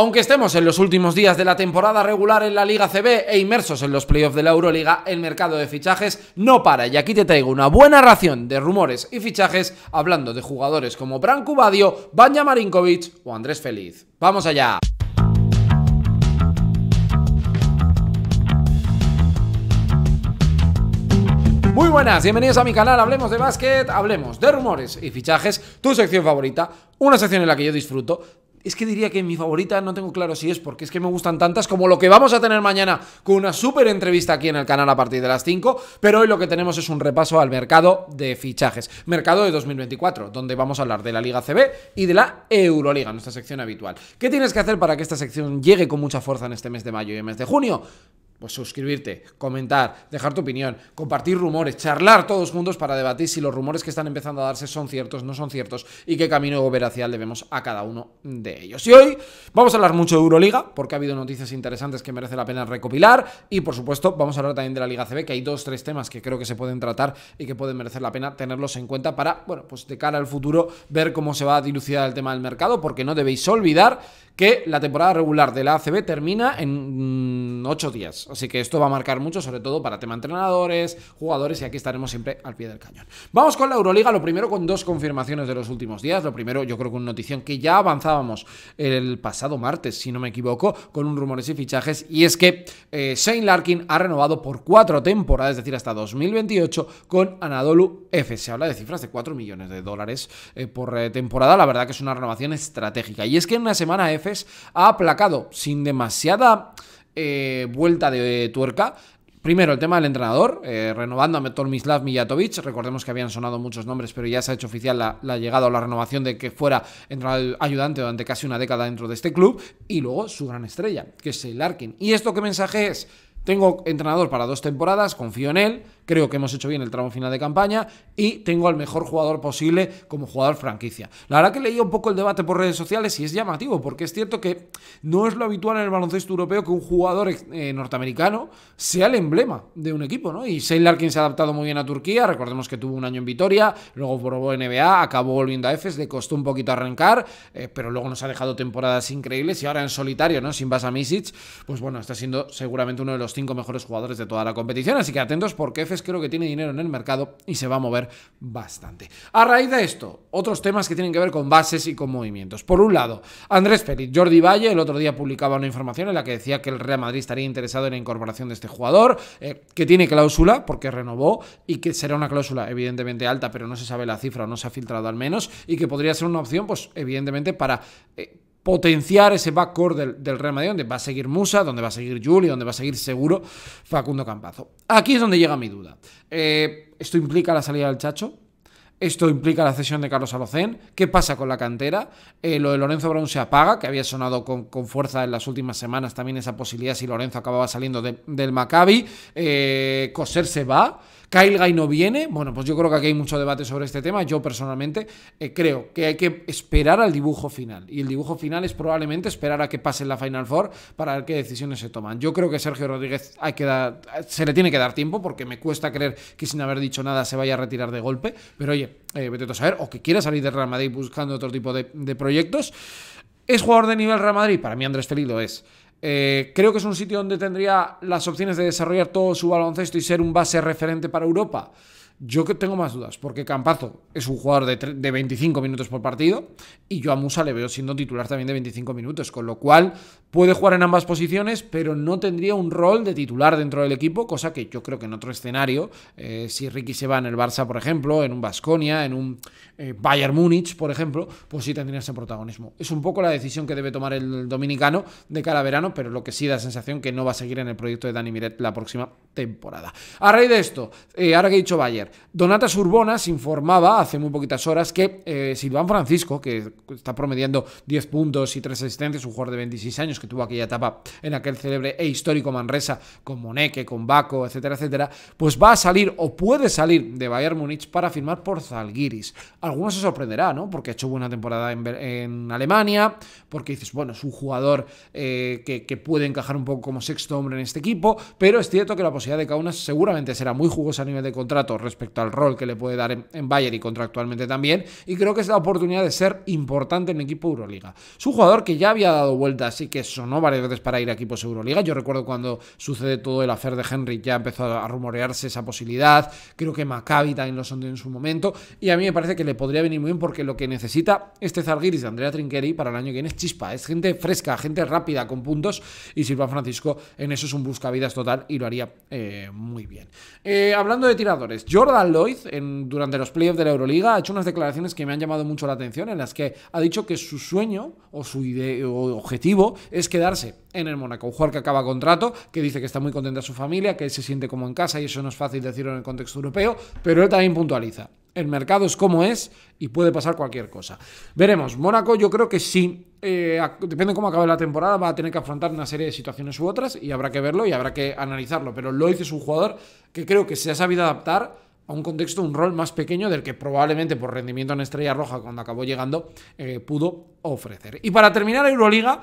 Aunque estemos en los últimos días de la temporada regular en la Liga CB e inmersos en los playoffs de la Euroliga, el mercado de fichajes no para y aquí te traigo una buena ración de rumores y fichajes hablando de jugadores como Bran Cubadio, Banja Marinkovic o Andrés Feliz. ¡Vamos allá! Muy buenas, bienvenidos a mi canal Hablemos de Básquet, hablemos de rumores y fichajes, tu sección favorita, una sección en la que yo disfruto, es que diría que mi favorita no tengo claro si es porque es que me gustan tantas como lo que vamos a tener mañana con una súper entrevista aquí en el canal a partir de las 5, pero hoy lo que tenemos es un repaso al mercado de fichajes, mercado de 2024, donde vamos a hablar de la Liga CB y de la Euroliga, nuestra sección habitual. ¿Qué tienes que hacer para que esta sección llegue con mucha fuerza en este mes de mayo y el mes de junio? pues suscribirte, comentar, dejar tu opinión, compartir rumores, charlar todos juntos para debatir si los rumores que están empezando a darse son ciertos, no son ciertos y qué camino veracial debemos a cada uno de ellos. Y hoy vamos a hablar mucho de Euroliga porque ha habido noticias interesantes que merece la pena recopilar y por supuesto vamos a hablar también de la Liga CB que hay dos, tres temas que creo que se pueden tratar y que pueden merecer la pena tenerlos en cuenta para, bueno, pues de cara al futuro ver cómo se va a dilucidar el tema del mercado porque no debéis olvidar que la temporada regular de la ACB termina en 8 mm, días. Así que esto va a marcar mucho, sobre todo para tema entrenadores, jugadores, y aquí estaremos siempre al pie del cañón. Vamos con la Euroliga, lo primero con dos confirmaciones de los últimos días. Lo primero, yo creo que una notición que ya avanzábamos el pasado martes, si no me equivoco, con un rumores y fichajes, y es que eh, Shane Larkin ha renovado por cuatro temporadas, es decir, hasta 2028, con Anadolu F. Se habla de cifras de 4 millones de dólares eh, por eh, temporada, la verdad que es una renovación estratégica. Y es que en una semana EFES ha aplacado sin demasiada eh, vuelta de tuerca. Primero, el tema del entrenador, eh, renovando a Mislav Mijatovic. Recordemos que habían sonado muchos nombres, pero ya se ha hecho oficial la, llegada o la renovación de que fuera ayudante durante casi una década dentro de este club. Y luego su gran estrella, que es el Arkin ¿Y esto qué mensaje es? Tengo entrenador para dos temporadas, confío en él, Creo que hemos hecho bien el tramo final de campaña y tengo al mejor jugador posible como jugador franquicia. La verdad que leí un poco el debate por redes sociales y es llamativo, porque es cierto que no es lo habitual en el baloncesto europeo que un jugador eh, norteamericano sea el emblema de un equipo, ¿no? Y Seyler, quien se ha adaptado muy bien a Turquía, recordemos que tuvo un año en Vitoria, luego probó NBA, acabó volviendo a EFES, le costó un poquito arrancar, eh, pero luego nos ha dejado temporadas increíbles y ahora en solitario, ¿no? Sin Basa Misic, pues bueno, está siendo seguramente uno de los cinco mejores jugadores de toda la competición, así que atentos porque EFES creo que tiene dinero en el mercado y se va a mover bastante. A raíz de esto, otros temas que tienen que ver con bases y con movimientos. Por un lado, Andrés Félix, Jordi Valle, el otro día publicaba una información en la que decía que el Real Madrid estaría interesado en la incorporación de este jugador, eh, que tiene cláusula porque renovó y que será una cláusula evidentemente alta, pero no se sabe la cifra o no se ha filtrado al menos, y que podría ser una opción, pues evidentemente para... Eh, potenciar ese backcourt del, Real Madrid, donde va a seguir Musa, donde va a seguir Juli, donde va a seguir seguro Facundo Campazo. Aquí es donde llega mi duda. Eh, ¿Esto implica la salida del Chacho? Esto implica la cesión de Carlos Alocén. ¿Qué pasa con la cantera? Eh, lo de Lorenzo Brown se apaga, que había sonado con, fuerza en las últimas semanas también esa posibilidad si Lorenzo acababa saliendo del Maccabi. Eh, Coser se va. Kyle Guy no viene. Bueno, pues yo creo que aquí hay mucho debate sobre este tema. Yo personalmente eh, creo que hay que esperar al dibujo final. Y el dibujo final es probablemente esperar a que pase la Final Four para ver qué decisiones se toman. Yo creo que Sergio Rodríguez se le tiene que dar tiempo porque me cuesta creer que sin haber dicho nada se vaya a retirar de golpe. Pero oye, eh, vete a saber. O que quiera salir de Real Madrid buscando otro tipo de, proyectos. ¿Es jugador de nivel Real Madrid? Para mí Andrés Felido es. Eh, creo que es un sitio donde tendría las opciones de desarrollar todo su baloncesto y ser un base referente para Europa. Yo que tengo más dudas, porque Campazo es un jugador de, 25 minutos por partido y yo a Musa le veo siendo titular también de 25 minutos, con lo cual puede jugar en ambas posiciones, pero no tendría un rol de titular dentro del equipo, cosa que yo creo que en otro escenario, eh, si Ricky se va en el Barça, por ejemplo, en un Vasconia, en un, eh, Bayern Múnich, por ejemplo, pues sí tendría ese protagonismo. Es un poco la decisión que debe tomar el dominicano de cara a verano, pero lo que sí da sensación que no va a seguir en el proyecto de Dani Miret la próxima temporada. A raíz de esto, eh, ahora que he dicho Bayern, Donatas Urbonas informaba hace muy poquitas horas que eh, Silván Francisco, que está promediando 10 puntos y 3 asistencias, un jugador de 26 años que tuvo aquella etapa en aquel célebre e histórico Manresa con Moneque, con Baco, etcétera, etcétera, pues va a salir o puede salir de Bayern Múnich para firmar por Zalgiris algunos se sorprenderá, ¿no? Porque ha hecho buena temporada en, Alemania, porque dices, bueno, es un jugador eh, que, puede encajar un poco como sexto hombre en este equipo, pero es cierto que la posibilidad de Kaunas seguramente será muy jugosa a nivel de contrato respecto al rol que le puede dar en, Bayern y contractualmente también, y creo que es la oportunidad de ser importante en el equipo Euroliga. Es un jugador que ya había dado vueltas y que sonó varias veces para ir a equipos Euroliga, yo recuerdo cuando sucede todo el hacer de Henry ya empezó a rumorearse esa posibilidad, creo que Maccabi también lo son en su momento, y a mí me parece que le podría venir muy bien porque lo que necesita este Zarguiris de Andrea Trinqueri para el año que viene es chispa, es gente fresca, gente rápida con puntos y Silva Francisco en eso es un buscavidas total y lo haría eh, muy bien. Eh, hablando de tiradores, Jordan Lloyd durante los playoffs de la Euroliga ha hecho unas declaraciones que me han llamado mucho la atención en las que ha dicho que su sueño o su objetivo es quedarse en el Mónaco, un jugador que acaba contrato, que dice que está muy contenta su familia, que se siente como en casa y eso no es fácil decirlo en el contexto europeo, pero él también puntualiza el mercado es como es y puede pasar cualquier cosa. Veremos. Mónaco, yo creo que sí. Eh, depende de cómo acabe la temporada, va a tener que afrontar una serie de situaciones u otras y habrá que verlo y habrá que analizarlo. Pero Lois es un jugador que creo que se ha sabido adaptar a un contexto, un rol más pequeño del que probablemente por rendimiento en Estrella Roja cuando acabó llegando eh, pudo ofrecer. Y para terminar Euroliga,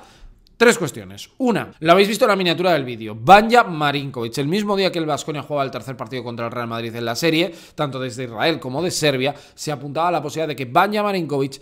Tres cuestiones. Una, la habéis visto en la miniatura del vídeo. Banja Marinkovic, el mismo día que el Vasconia jugaba el tercer partido contra el Real Madrid en la serie, tanto desde Israel como de Serbia, se apuntaba a la posibilidad de que Banja Marinkovic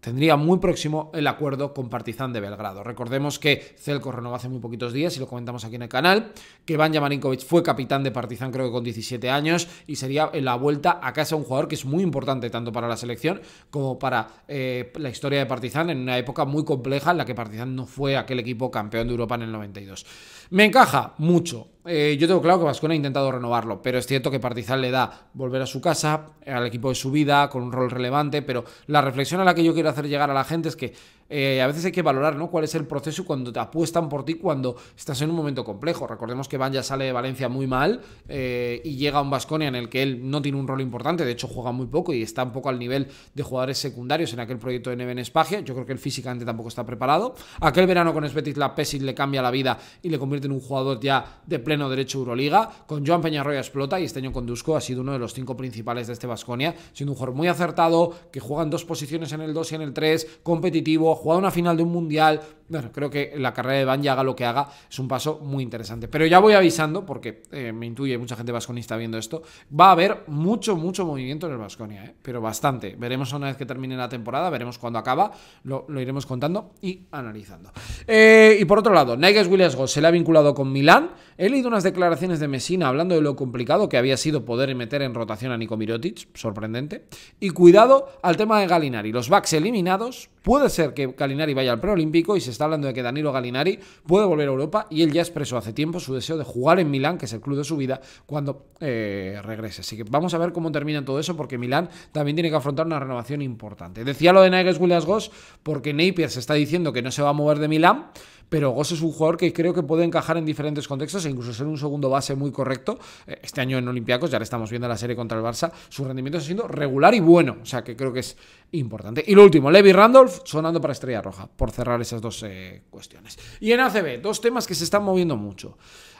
tendría muy próximo el acuerdo con Partizan de Belgrado. Recordemos que Celco renovó hace muy poquitos días, y lo comentamos aquí en el canal, que Vanja Marinkovic fue capitán de Partizan creo que con 17 años y sería en la vuelta a casa un jugador que es muy importante tanto para la selección como para eh, la historia de Partizan en una época muy compleja en la que Partizan no fue aquel equipo campeón de Europa en el 92. Me encaja mucho eh, yo tengo claro que Vascona ha intentado renovarlo, pero es cierto que Partizan le da volver a su casa, al equipo de su vida, con un rol relevante, pero la reflexión a la que yo quiero hacer llegar a la gente es que eh, a veces hay que valorar ¿no? cuál es el proceso cuando te apuestan por ti cuando estás en un momento complejo. Recordemos que Van ya sale de Valencia muy mal eh, y llega a un Basconia en el que él no tiene un rol importante, de hecho juega muy poco y está un poco al nivel de jugadores secundarios en aquel proyecto de Neven Espagia. Yo creo que él físicamente tampoco está preparado. Aquel verano con Svetis la Pesic le cambia la vida y le convierte en un jugador ya de pleno derecho Euroliga. Con Joan Peñarroya explota y este año con ha sido uno de los cinco principales de este Basconia siendo un jugador muy acertado, que juega en dos posiciones en el 2 y en el 3, competitivo, jugado una final de un mundial, bueno, creo que la carrera de Banja haga lo que haga, es un paso muy interesante. Pero ya voy avisando, porque eh, me intuye mucha gente vasconista viendo esto, va a haber mucho, mucho movimiento en el Vasconia, eh, pero bastante. Veremos una vez que termine la temporada, veremos cuándo acaba, lo, iremos contando y analizando. Eh, y por otro lado, Williams goss se le ha vinculado con Milán. He leído unas declaraciones de Messina hablando de lo complicado que había sido poder meter en rotación a Nico Mirotic, sorprendente. Y cuidado al tema de Galinari. Los backs eliminados, puede ser que Galinari vaya al preolímpico y se está hablando de que Danilo Galinari puede volver a Europa y él ya expresó hace tiempo su deseo de jugar en Milán, que es el club de su vida, cuando eh, regrese. Así que vamos a ver cómo termina todo eso, porque Milán también tiene que afrontar una renovación importante. Decía lo de Nagelsmann Williams Goss, porque Napier se está diciendo que no se va a mover de Milán pero Goss es un jugador que creo que puede encajar en diferentes contextos e incluso ser un segundo base muy correcto. Eh, este año en Olympiacos, ya le estamos viendo la serie contra el Barça, su rendimiento ha siendo regular y bueno, o sea que creo que es importante. Y lo último, Levi Randolph sonando para Estrella Roja, por cerrar esas dos eh, cuestiones. Y en ACB, dos temas que se están moviendo mucho.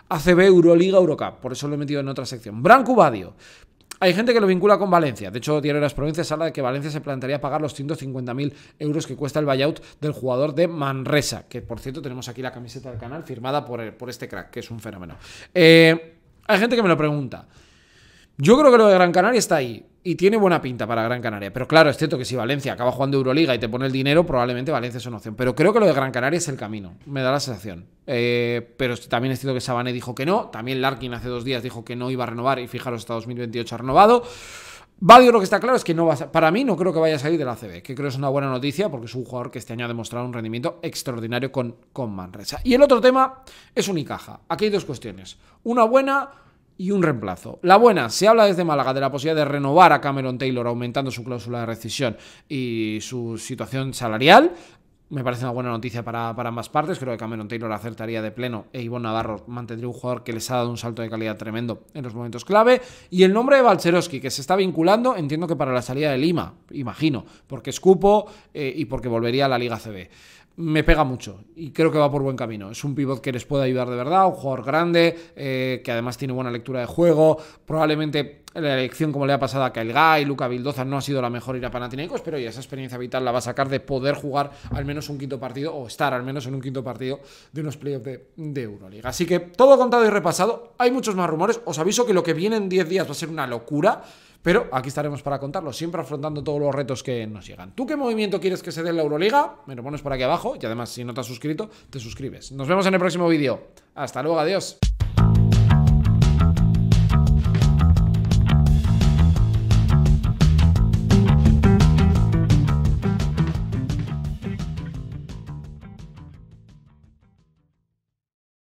ACB, Euroliga, Eurocup, por eso lo he metido en otra sección. Branco Badio, hay gente que lo vincula con Valencia. De hecho, Diario de las Provincias habla de que Valencia se plantearía pagar los 150.000 euros que cuesta el buyout del jugador de Manresa, que por cierto tenemos aquí la camiseta del canal firmada por, por este crack, que es un fenómeno. Eh, hay gente que me lo pregunta. Yo creo que lo de Gran Canaria está ahí. Y tiene buena pinta para Gran Canaria. Pero claro, es cierto que si Valencia acaba jugando Euroliga y te pone el dinero, probablemente Valencia es una opción. Pero creo que lo de Gran Canaria es el camino. Me da la sensación. Eh, pero también es cierto que Sabané dijo que no. También Larkin hace dos días dijo que no iba a renovar. Y fijaros, hasta 2028 ha renovado. Badio lo que está claro es que no va para mí no creo que vaya a salir de la CB, que creo que es una buena noticia porque es un jugador que este año ha demostrado un rendimiento extraordinario con, con Manresa. Y el otro tema es Unicaja. Aquí hay dos cuestiones. Una buena, y un reemplazo. La buena, se habla desde Málaga de la posibilidad de renovar a Cameron Taylor aumentando su cláusula de rescisión y su situación salarial. Me parece una buena noticia para, para, ambas partes. Creo que Cameron Taylor acertaría de pleno e Ivonne Navarro mantendría un jugador que les ha dado un salto de calidad tremendo en los momentos clave. Y el nombre de Balcerowski, que se está vinculando, entiendo que para la salida de Lima, imagino, porque es cupo eh, y porque volvería a la Liga CB me pega mucho y creo que va por buen camino. Es un pivot que les puede ayudar de verdad, un jugador grande, eh, que además tiene buena lectura de juego. Probablemente la elección, como le ha pasado a Kyle Guy, Luca Vildoza, no ha sido la mejor ir a Panathinaikos, pero ya esa experiencia vital la va a sacar de poder jugar al menos un quinto partido o estar al menos en un quinto partido de unos playoffs de, de Euroliga. Así que todo contado y repasado, hay muchos más rumores. Os aviso que lo que viene en 10 días va a ser una locura. Pero aquí estaremos para contarlo, siempre afrontando todos los retos que nos llegan. ¿Tú qué movimiento quieres que se dé en la Euroliga? Me lo pones por aquí abajo y además si no te has suscrito, te suscribes. Nos vemos en el próximo vídeo. Hasta luego, adiós.